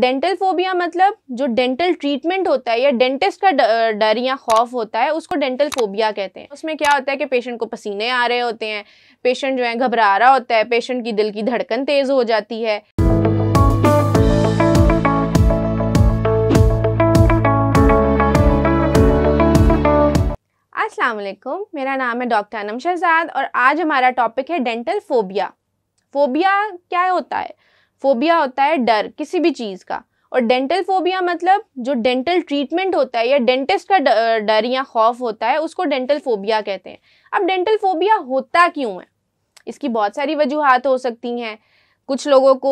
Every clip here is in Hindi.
डेंटल फोबिया मतलब जो डेंटल ट्रीटमेंट होता है या डेंटिस्ट का डर या खौफ होता है उसको डेंटल फोबिया कहते हैं उसमें क्या होता है कि पेशेंट को पसीने आ रहे होते हैं पेशेंट जो है घबरा रहा होता है पेशेंट की दिल की धड़कन तेज़ हो जाती है असलकुम मेरा नाम है डॉक्टर अनम शहजाद और आज हमारा टॉपिक है डेंटल फोबिया फोबिया क्या होता है फोबिया होता है डर किसी भी चीज़ का और डेंटल फोबिया मतलब जो डेंटल ट्रीटमेंट होता है या डेंटिस्ट का डर या खौफ होता है उसको डेंटल फोबिया कहते हैं अब डेंटल फोबिया होता क्यों है इसकी बहुत सारी वजूहत हो सकती हैं कुछ लोगों को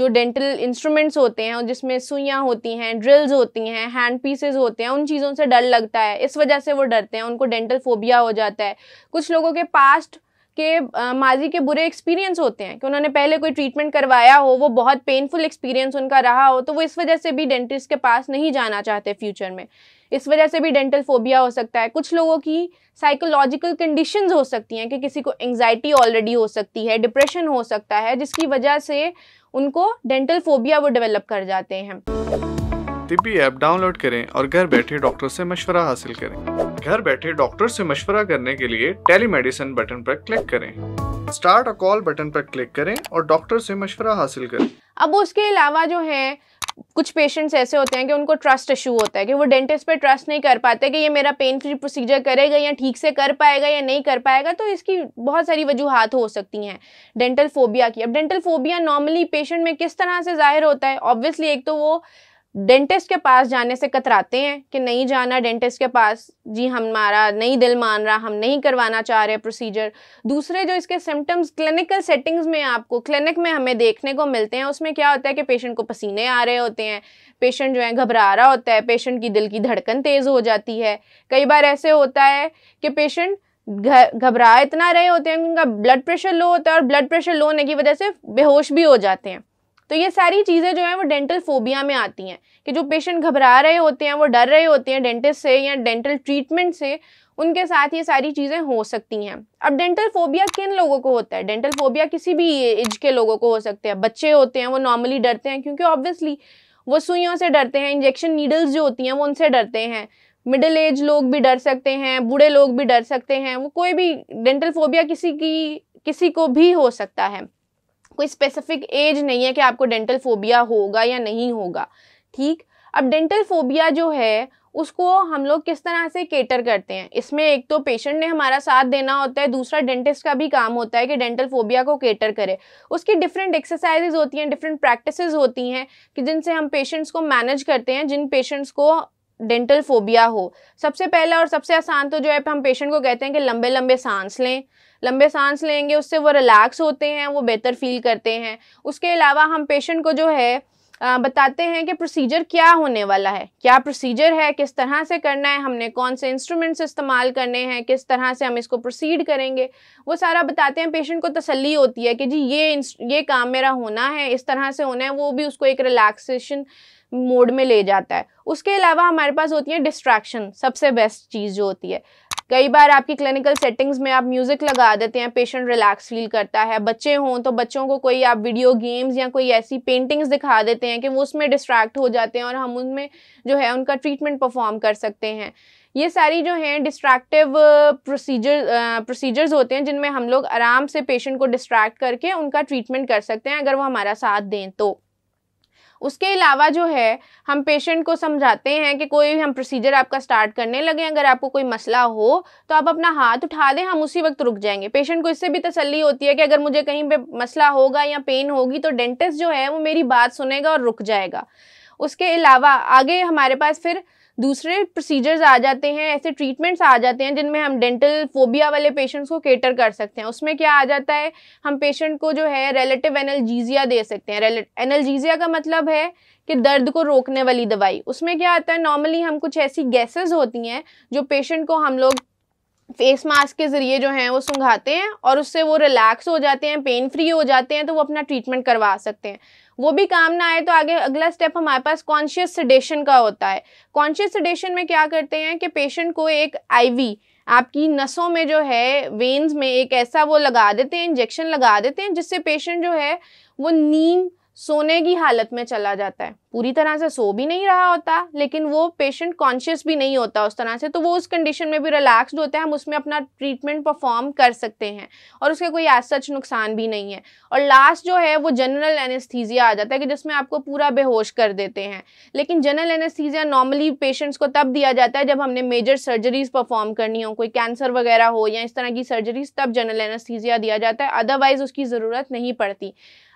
जो डेंटल इंस्ट्रूमेंट्स होते हैं और जिसमें सुइयाँ होती हैं ड्रिल्स होती हैं हैंड पीसेज होते हैं उन चीज़ों से डर लगता है इस वजह से वो डरते हैं उनको डेंटल फोबिया हो जाता है कुछ लोगों के पास्ट के माजी के बुरे एक्सपीरियंस होते हैं कि उन्होंने पहले कोई ट्रीटमेंट करवाया हो वो बहुत पेनफुल एक्सपीरियंस उनका रहा हो तो वो इस वजह से भी डेंटिस्ट के पास नहीं जाना चाहते फ्यूचर में इस वजह से भी डेंटल फोबिया हो सकता है कुछ लोगों की साइकोलॉजिकल कंडीशंस हो सकती हैं कि किसी को एंगजाइटी ऑलरेडी हो सकती है डिप्रेशन हो सकता है जिसकी वजह से उनको डेंटल फोबिया वो डेवलप कर जाते हैं तिबी ऐप डाउनलोड करें और घर बैठे डॉक्टर से मशवरा हासिल करें घर बैठे डॉक्टर से मशवरा करने के लिए टेलीमेडिसिन बटन पर क्लिक करें स्टार्ट अ कॉल बटन पर क्लिक करें और डॉक्टर से मशवरा हासिल करें अब उसके अलावा जो है कुछ पेशेंट्स ऐसे होते हैं कि उनको ट्रस्ट इशू होता है कि वो डेंटिस्ट पे ट्रस्ट नहीं कर पाते कि ये मेरा पेन फ्री प्रोसीजर करेगा या ठीक से कर पाएगा या नहीं कर पाएगा तो इसकी बहुत सारी वजूहत हो सकती हैं डेंटल फोबिया की अब डेंटल फोबिया नॉर्मली पेशेंट में किस तरह से ज़ाहिर होता है ऑब्वियसली एक तो वो डेंटिस्ट के पास जाने से कतराते हैं कि नहीं जाना डेंटिस्ट के पास जी हमारा नहीं दिल मान रहा हम नहीं करवाना चाह रहे प्रोसीजर दूसरे जो इसके सिम्टम्स क्लिनिकल सेटिंग्स में आपको क्लिनिक में हमें देखने को मिलते हैं उसमें क्या होता है कि पेशेंट को पसीने आ रहे होते हैं पेशेंट जो है घबरा रहा होता है पेशेंट की दिल की धड़कन तेज़ हो जाती है कई बार ऐसे होता है कि पेशेंट घबरा इतना रहे होते हैं उनका ब्लड प्रेशर लो होता है और ब्लड प्रेशर लो होने की वजह से बेहोश भी हो जाते हैं तो ये सारी चीज़ें जो हैं वो डेंटल फोबिया में आती हैं कि जो पेशेंट घबरा रहे होते हैं वो डर रहे होते हैं डेंटिस्ट से या डेंटल ट्रीटमेंट से उनके साथ ये सारी चीज़ें हो सकती हैं अब डेंटल फोबिया किन लोगों को होता है डेंटल फोबिया किसी भी एज के लोगों को हो सकते हैं बच्चे होते हैं वो नॉर्मली डरते हैं क्योंकि ऑब्वियसली वो सुइयों से डरते हैं इंजेक्शन नीडल्स जो होती हैं वो उनसे डरते हैं मिडिल एज लोग भी डर सकते हैं बूढ़े लोग भी डर सकते हैं वो कोई भी डेंटल फोबिया किसी की किसी को भी हो सकता है कोई स्पेसिफिक एज नहीं है कि आपको डेंटल फोबिया होगा या नहीं होगा ठीक अब डेंटल फोबिया जो है उसको हम लोग किस तरह से केटर करते हैं इसमें एक तो पेशेंट ने हमारा साथ देना होता है दूसरा डेंटिस्ट का भी काम होता है कि डेंटल फोबिया को केटर करे उसकी डिफरेंट एक्सरसाइजेज होती हैं डिफरेंट प्रैक्टिसेस होती हैं कि जिनसे हम पेशेंट्स को मैनेज करते हैं जिन पेशेंट्स को डेंटल फोबिया हो सबसे पहला और सबसे आसान तो जो है हम पेशेंट को कहते हैं कि लंबे लंबे सांस लें लंबे सांस लेंगे उससे वो रिलैक्स होते हैं वो बेहतर फील करते हैं उसके अलावा हम पेशेंट को जो है बताते हैं कि प्रोसीजर क्या होने वाला है क्या प्रोसीजर है किस तरह से करना है हमने कौन से इंस्ट्रूमेंट्स इस्तेमाल करने हैं किस तरह से हम इसको प्रोसीड करेंगे वो सारा बताते हैं पेशेंट को तसल्ली होती है कि जी ये ये काम मेरा होना है इस तरह से होना है वो भी उसको एक रिलैक्सेशन मोड में ले जाता है उसके अलावा हमारे पास होती है डिस्ट्रैक्शन सबसे बेस्ट चीज़ जो होती है कई बार आपकी क्लिनिकल सेटिंग्स में आप म्यूज़िक लगा देते हैं पेशेंट रिलैक्स फील करता है बच्चे हों तो बच्चों को कोई आप वीडियो गेम्स या कोई ऐसी पेंटिंग्स दिखा देते हैं कि वो उसमें डिस्ट्रैक्ट हो जाते हैं और हम उनमें जो है उनका ट्रीटमेंट परफॉर्म कर सकते हैं ये सारी जो हैं डिस्ट्रैक्टिव प्रोसीजर प्रोसीजर्स होते हैं जिनमें हम लोग आराम से पेशेंट को डिस्ट्रैक्ट करके उनका ट्रीटमेंट कर सकते हैं अगर वो हमारा साथ दें तो उसके अलावा जो है हम पेशेंट को समझाते हैं कि कोई हम प्रोसीजर आपका स्टार्ट करने लगे अगर आपको कोई मसला हो तो आप अपना हाथ उठा दें हम उसी वक्त रुक जाएंगे पेशेंट को इससे भी तसली होती है कि अगर मुझे कहीं पर मसला होगा या पेन होगी तो डेंटिस्ट जो है वो मेरी बात सुनेगा और रुक जाएगा उसके अलावा आगे हमारे पास फिर दूसरे प्रोसीजर्स आ जाते हैं ऐसे ट्रीटमेंट्स आ जाते हैं जिनमें हम डेंटल फोबिया वाले पेशेंट्स को केटर कर सकते हैं उसमें क्या आ जाता है हम पेशेंट को जो है रिलेटिव एनल्जीजिया दे सकते हैं एनल्जीजिया का मतलब है कि दर्द को रोकने वाली दवाई उसमें क्या आता है नॉर्मली हम कुछ ऐसी गैसेज होती हैं जो पेशेंट को हम लोग फेस मास्क के ज़रिए जो हैं वो सुंघाते हैं और उससे वो रिलैक्स हो जाते हैं पेन फ्री हो जाते हैं तो वो अपना ट्रीटमेंट करवा सकते हैं वो भी काम ना आए तो आगे अगला स्टेप हमारे पास कॉन्शियस सेडेशन का होता है कॉन्शियस सेडेशन में क्या करते हैं कि पेशेंट को एक आईवी आपकी नसों में जो है वेन्स में एक ऐसा वो लगा देते हैं इंजेक्शन लगा देते हैं जिससे पेशेंट जो है वो नीम सोने की हालत में चला जाता है पूरी तरह से सो भी नहीं रहा होता लेकिन वो पेशेंट कॉन्शियस भी नहीं होता उस तरह से तो वो उस कंडीशन में भी रिलैक्स्ड होते हैं हम उसमें अपना ट्रीटमेंट परफॉर्म कर सकते हैं और उसके कोई एज सच नुकसान भी नहीं है और लास्ट जो है वो जनरल एनेस्थीजिया आ जाता है कि जिसमें आपको पूरा बेहोश कर देते हैं लेकिन जनरल एनेस्थीजिया नॉर्मली पेशेंट्स को तब दिया जाता है जब हमने मेजर सर्जरीज परफॉर्म करनी हो कोई कैंसर वगैरह हो या इस तरह की सर्जरीज तब जनरल एनेस्थीजिया दिया जाता है अदरवाइज़ उसकी ज़रूरत नहीं पड़ती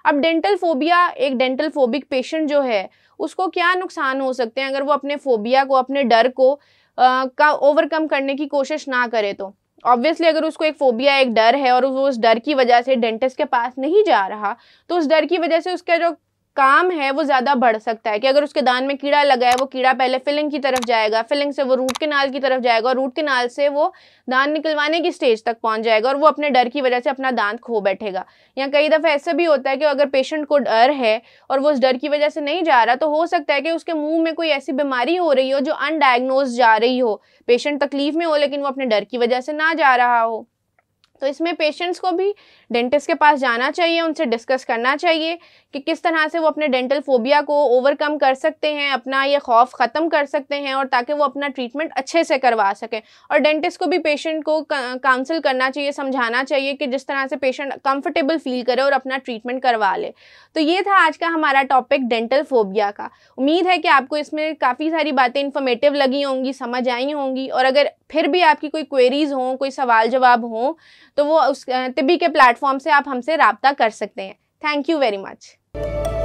अब डेंटल फोबिया एक डेंटल फोबिक पेशेंट जो है उसको क्या नुकसान हो सकते हैं अगर वो अपने फोबिया को अपने डर को आ, का ओवरकम करने की कोशिश ना करे तो ऑब्वियसली अगर उसको एक फोबिया एक डर है और वो उस डर की वजह से डेंटिस्ट के पास नहीं जा रहा तो उस डर की वजह से उसका जो काम है वो ज़्यादा बढ़ सकता है कि अगर उसके दान में कीड़ा लगा है वो कीड़ा पहले फिलिंग की तरफ जाएगा फिलिंग से वो रूट किनाल की तरफ जाएगा और रूट किनाल से वो दान निकलवाने की स्टेज तक पहुंच जाएगा और वो अपने डर की वजह से अपना दान खो बैठेगा या कई दफ़ा ऐसे भी होता है कि अगर पेशेंट को डर है और वो उस डर की वजह से नहीं जा रहा तो हो सकता है कि उसके मुँह में कोई ऐसी बीमारी हो रही हो जो अनडायग्नोज जा रही हो पेशेंट तकलीफ में हो लेकिन वो अपने डर की वजह से ना जा रहा हो तो इसमें पेशेंट्स को भी डेंटिस्ट के पास जाना चाहिए उनसे डिस्कस करना चाहिए कि किस तरह से वो अपने डेंटल फोबिया को ओवरकम कर सकते हैं अपना ये खौफ ख़त्म कर सकते हैं और ताकि वो अपना ट्रीटमेंट अच्छे से करवा सकें और डेंटिस्ट को भी पेशेंट को काउंसिल करना चाहिए समझाना चाहिए कि जिस तरह से पेशेंट कंफर्टेबल फील करे और अपना ट्रीटमेंट करवा ले तो ये था आज का हमारा टॉपिक डेंटल फोबिया का उम्मीद है कि आपको इसमें काफ़ी सारी बातें इन्फॉर्मेटिव लगी होंगी समझ आई होंगी और अगर फिर भी आपकी कोई क्वेरीज हों कोई सवाल जवाब हों तो वो उस तिबी के प्लेटफॉर्म से आप हमसे रबता कर सकते हैं thank you very much you